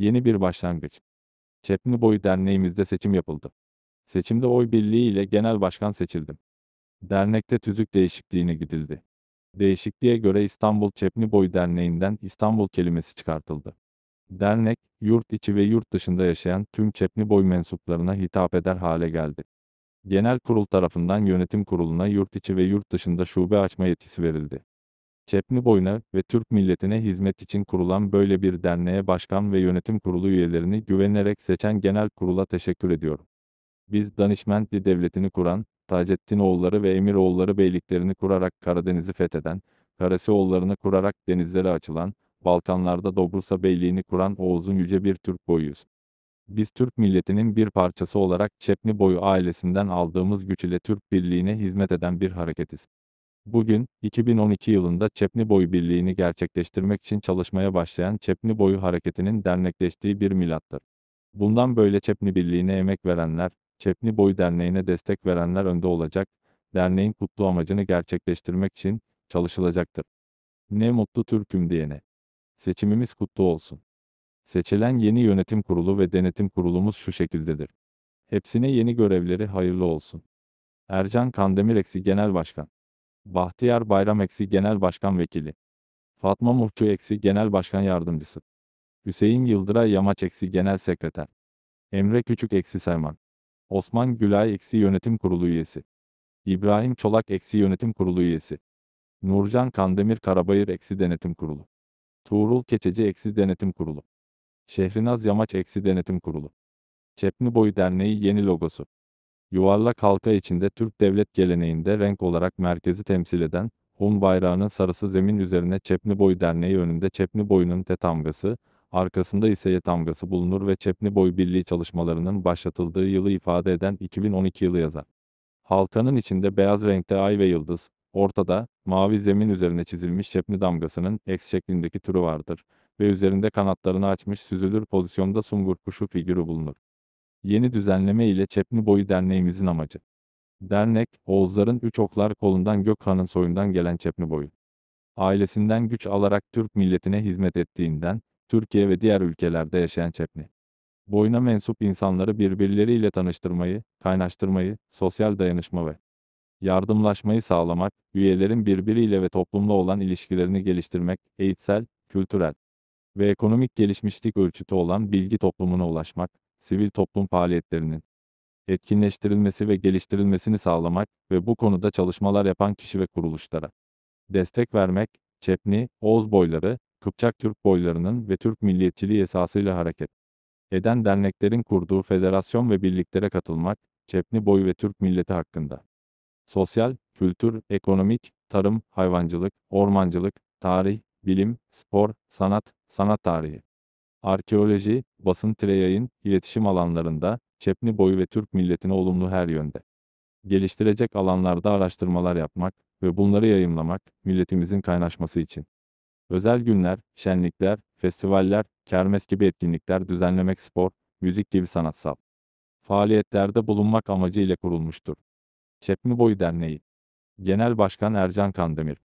Yeni bir başlangıç. Çepni Boyu Derneğimizde seçim yapıldı. Seçimde oy birliği ile genel başkan seçildim. Dernekte tüzük değişikliğine gidildi. Değişikliğe göre İstanbul Çepni Boyu Derneği'nden İstanbul kelimesi çıkartıldı. Dernek, yurt içi ve yurt dışında yaşayan tüm Çepni Boy mensuplarına hitap eder hale geldi. Genel kurul tarafından yönetim kuruluna yurt içi ve yurt dışında şube açma yetkisi verildi. Çepni boyuna ve Türk milletine hizmet için kurulan böyle bir derneğe başkan ve yönetim kurulu üyelerini güvenerek seçen genel kurula teşekkür ediyorum. Biz Danişmentli devletini kuran, Taceddin oğulları ve Emir oğulları beyliklerini kurarak Karadeniz'i fetheden, Karasi oğullarını kurarak denizlere açılan, Balkanlarda Dobrusa Beyliğini kuran Oğuz'un yüce bir Türk boyuyuz. Biz Türk milletinin bir parçası olarak Çepni boyu ailesinden aldığımız güç ile Türk birliğine hizmet eden bir hareketiz. Bugün, 2012 yılında Çepni Boyu Birliği'ni gerçekleştirmek için çalışmaya başlayan Çepni Boyu Hareketi'nin dernekleştiği bir milattır. Bundan böyle Çepni Birliği'ne emek verenler, Çepni Boyu Derneği'ne destek verenler önde olacak, derneğin kutlu amacını gerçekleştirmek için çalışılacaktır. Ne mutlu Türk'üm diyene. Seçimimiz kutlu olsun. Seçilen yeni yönetim kurulu ve denetim kurulumuz şu şekildedir. Hepsine yeni görevleri hayırlı olsun. Ercan Kandemir Eksi Genel Başkan Bahtiyar Bayram eksi Genel Başkan Vekili. Fatma Murçu eksi Genel Başkan Yardımcısı. Hüseyin Yıldıray Yamaç eksi Genel Sekreter. Emre Küçük eksi Sayman. Osman Gülay eksi Yönetim Kurulu üyesi. İbrahim Çolak eksi Yönetim Kurulu üyesi. Nurcan Kandemir Karabayır eksi Denetim Kurulu. Tuğrul Keçeci eksi Denetim Kurulu. Şehrinaz Yamaç eksi Denetim Kurulu. Çepni Boyu Derneği yeni logosu. Yuvarlak halka içinde Türk devlet geleneğinde renk olarak merkezi temsil eden, Hun bayrağının sarısı zemin üzerine Çepni Boy Derneği önünde Çepni Boy'unun tetangası, arkasında ise yetangası bulunur ve Çepni Boy Birliği çalışmalarının başlatıldığı yılı ifade eden 2012 yılı yazar. Halkanın içinde beyaz renkte ay ve yıldız, ortada, mavi zemin üzerine çizilmiş Çepni damgasının X şeklindeki türü vardır ve üzerinde kanatlarını açmış süzülür pozisyonda sungur kuşu figürü bulunur. Yeni düzenleme ile Çepni Boyu Derneğimizin amacı. Dernek, Oğuzların Üç Oklar kolundan Gökhan'ın soyundan gelen Çepni Boyu. Ailesinden güç alarak Türk milletine hizmet ettiğinden, Türkiye ve diğer ülkelerde yaşayan Çepni. Boyuna mensup insanları birbirleriyle tanıştırmayı, kaynaştırmayı, sosyal dayanışma ve yardımlaşmayı sağlamak, üyelerin birbiriyle ve toplumla olan ilişkilerini geliştirmek, eğitsel, kültürel ve ekonomik gelişmişlik ölçütü olan bilgi toplumuna ulaşmak, sivil toplum faaliyetlerinin etkinleştirilmesi ve geliştirilmesini sağlamak ve bu konuda çalışmalar yapan kişi ve kuruluşlara destek vermek, Çepni, Oğuz boyları, Kıpçak Türk boylarının ve Türk milliyetçiliği esasıyla hareket eden derneklerin kurduğu federasyon ve birliklere katılmak, Çepni boyu ve Türk milleti hakkında. Sosyal, kültür, ekonomik, tarım, hayvancılık, ormancılık, tarih, bilim, spor, sanat, sanat tarihi Arkeoloji, basın tire yayın, iletişim alanlarında, çepni boyu ve Türk milletine olumlu her yönde. Geliştirecek alanlarda araştırmalar yapmak ve bunları yayınlamak milletimizin kaynaşması için. Özel günler, şenlikler, festivaller, kermes gibi etkinlikler düzenlemek spor, müzik gibi sanatsal faaliyetlerde bulunmak amacıyla kurulmuştur. Çepmi Boyu Derneği Genel Başkan Ercan Kandemir